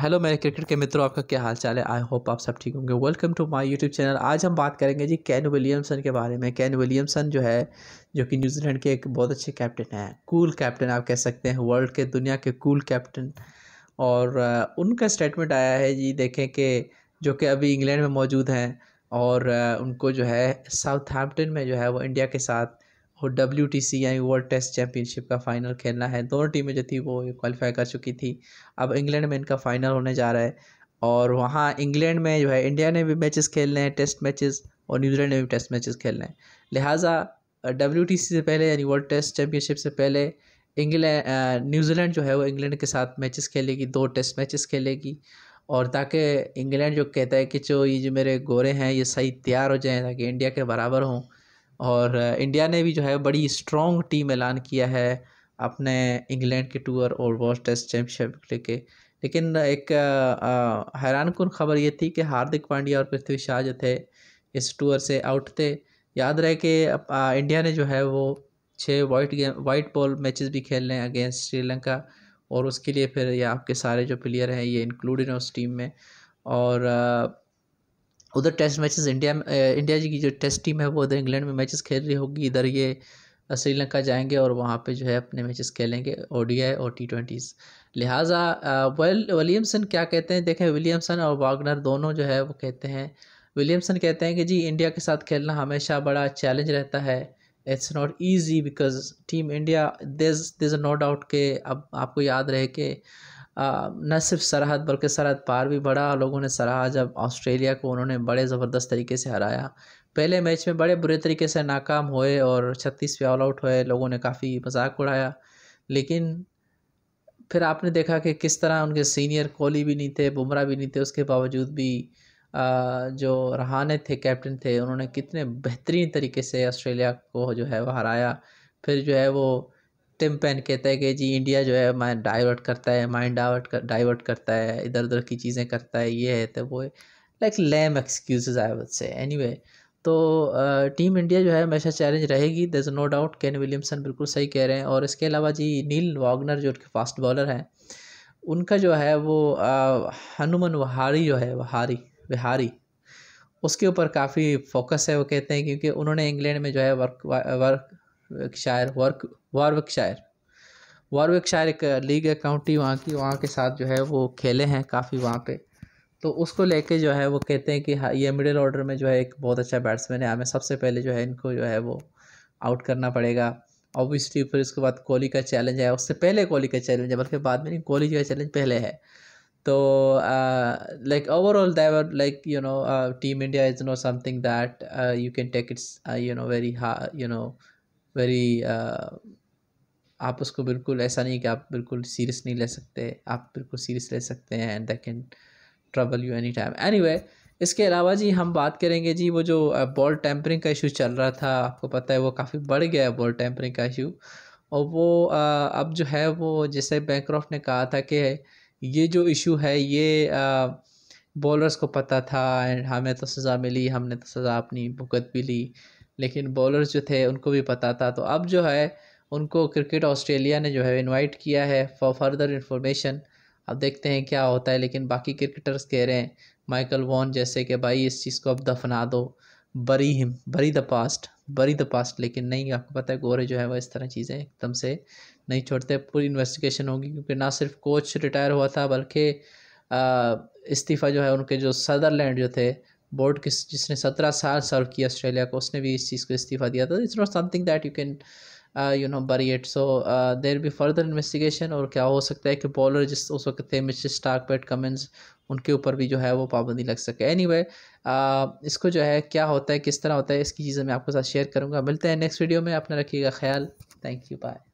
hello मेरे cricket के मित्रों आपका क्या हाल चाल है आई होप आप सब ठीक होंगे welcome to my YouTube channel आज हम बात करेंगे जी कैन विलियमसन के बारे में कैन विलियमसन जो है जो कि न्यूजीलैंड के एक बहुत अच्छे कैप्टन हैं कूल कैप्टन आप कह सकते हैं वर्ल्ड के दुनिया के कूल कैप्टन और उनका स्टेटमेंट आया है जी देखें कि जो कि अभी इंग्लैंड में मौजूद हैं और उनको जो है साउथ में जो है वो इंडिया के साथ और डब्ल्यू टी सी यानी वर्ल्ड टेस्ट चैम्पियनशिप का फाइनल खेलना है दोनों टीमें जो थी वो क्वालिफाई कर चुकी थी अब इंग्लैंड में इनका फाइनल होने जा रहा है और वहाँ इंग्लैंड में जो है इंडिया ने भी मैचेस खेलने हैं टेस्ट मैचेस और न्यूजीलैंड ने भी टेस्ट मैचेस खेलने हैं लिहाजा डब्ल्यू टी सी से पहले यानी वर्ल्ड टेस्ट चैम्पियनशिप से पहले इंग्लैंड न्यूजीलैंड जो है वो इंग्लैंड के साथ मैचेस खेलेगी दो टेस्ट मैचेस खेलेगी और ताकि इंग्लैंड जो कहता है कि जो ये जो मेरे गोरे हैं ये सही तैयार हो जाएँ ताकि इंडिया के बराबर हों और इंडिया ने भी जो है बड़ी स्ट्रॉन्ग टीम ऐलान किया है अपने इंग्लैंड के टूर और वर्ल्ड टेस्ट चैम्पियनशिप लेके लेकिन एक हैरान कन खबर ये थी कि हार्दिक पांड्या और पृथ्वी शाह जो थे इस टूर से आउट थे याद रहे कि इंडिया ने जो है वो छः white game white ball matches भी खेलने हैं अगेंस्ट श्रीलंका और उसके लिए फिर ये आपके सारे जो प्लेयर हैं ये इंक्लूडेड हैं उस टीम में और उधर टेस्ट मैचेस इंडिया में इंडिया की जो टेस्ट टीम है वो उधर इंग्लैंड में मैचेस खेल रही होगी इधर ये श्रीलंका जाएंगे और वहाँ पे जो है अपने मैचेस खेलेंगे ओडीआई और टी ट्वेंटीज़ लिहाजा वेल विलियमसन क्या कहते हैं देखें विलियमसन और वागनर दोनों जो है वो कहते हैं विलियमसन कहते हैं कि जी इंडिया के साथ खेलना हमेशा बड़ा चैलेंज रहता है it's not easy because team India this this no doubt के अब आपको याद रहे कि न सिर्फ सरहद बल्कि सरहद पार भी बढ़ा लोगों ने सराहा जब ऑस्ट्रेलिया को उन्होंने बड़े ज़बरदस्त तरीके से हराया पहले मैच में बड़े बुरे तरीके से नाकाम हुए और छत्तीस पे ऑल आउट हुए लोगों ने काफ़ी मजाक उड़ाया लेकिन फिर आपने देखा कि किस तरह उनके सीनियर कोहली भी नहीं थे बुमराह भी नहीं थे उसके बावजूद भी जो रहाने थे कैप्टन थे उन्होंने कितने बेहतरीन तरीके से ऑस्ट्रेलिया को जो है वह हराया फिर जो है वो टिमपेन कहता है कि जी इंडिया जो है माइंड डाइवर्ट करता है माइंड डाइवर्ट कर डाइवर्ट करता है इधर उधर की चीज़ें करता है ये है तो वो like lame excuse I would say anyway, तो टीम इंडिया जो है हमेशा चैलेंज रहेगी there is no doubt Kane Williamson बिल्कुल सही कह रहे हैं और इसके अलावा जी नील वागनर जो उनके फास्ट बॉलर हैं उनका जो है वो हनुमान वहारी जो है वहारी विहारी उसके ऊपर काफ़ी फोकस है वो कहते हैं क्योंकि उन्होंने इंग्लैंड में जो है work work shire work Warwickshire Warwickshire एक लीग है काउंटी वहाँ की वहाँ के साथ जो है वो खेले हैं काफ़ी वहाँ पे तो उसको लेके जो है वो कहते हैं कि हाँ ये मिडिल ऑर्डर में जो है एक बहुत अच्छा बैट्समैन है हमें सबसे पहले जो है इनको जो है वो आउट करना पड़ेगा ऑब्वियसली फिर उसके बाद कोहली का चैलेंज है उससे पहले कोहली का चैलेंज है बल्कि बाद में नहीं कोहली का चैलेंज पहले है तो like overall they're like you know team India is no something that you can take it's you know very you know very uh, आप उसको बिल्कुल ऐसा नहीं कि आप बिल्कुल सीरियस नहीं ले सकते आप बिल्कुल सीरियस ले सकते हैं and that can trouble you any time anyway इसके अलावा जी हम बात करेंगे जी वो जो बॉल uh, टेम्परिंग का इशू चल रहा था आपको पता है वो काफ़ी बढ़ गया है बॉल टेम्परिंग का इशू और वो uh, अब जो है वो जैसे बैंक्रॉफ्ट ने कहा था कि ये जो इशू है ये बॉलर्स को पता था एंड हमें तो सज़ा मिली हमने तो सज़ा अपनी भुगत भी ली लेकिन बॉलर्स जो थे उनको भी पता था तो अब जो है उनको क्रिकेट ऑस्ट्रेलिया ने जो है इनवाइट किया है फॉर फर्दर इन्फॉर्मेशन अब देखते हैं क्या होता है लेकिन बाकी क्रिकेटर्स कह रहे हैं माइकल वॉन जैसे कि भाई इस चीज़ को अब दफना दो bury him bury the past bury the past लेकिन नहीं आपको पता है गोरे जो है वह इस तरह चीज़ें एकदम से नहीं छोड़ते पूरी इन्वेस्टिगेशन होगी क्योंकि ना सिर्फ कोच रिटायर हुआ था बल्कि इस्तीफ़ा जो है उनके जो सदरलैंड जो थे बोर्ड किस जिसने सत्रह साल सर्व किया ऑस्ट्रेलिया को उसने भी इस चीज़ को इस्तीफ़ा दिया था it's not something that you can you know bury it so there be further investigation और क्या हो सकता है कि बॉलर जिस उस वक्त थे मिस्टर स्टार्क पेट कमेंस उनके ऊपर भी जो है वो पाबंदी लग सके एनी anyway, uh, इसको जो है क्या होता है किस तरह होता है इसकी चीज़ें मैं आपके साथ शेयर करूँगा मिलते हैं नेक्स्ट वीडियो में अपना रखिएगा ख्याल थैंक यू बाय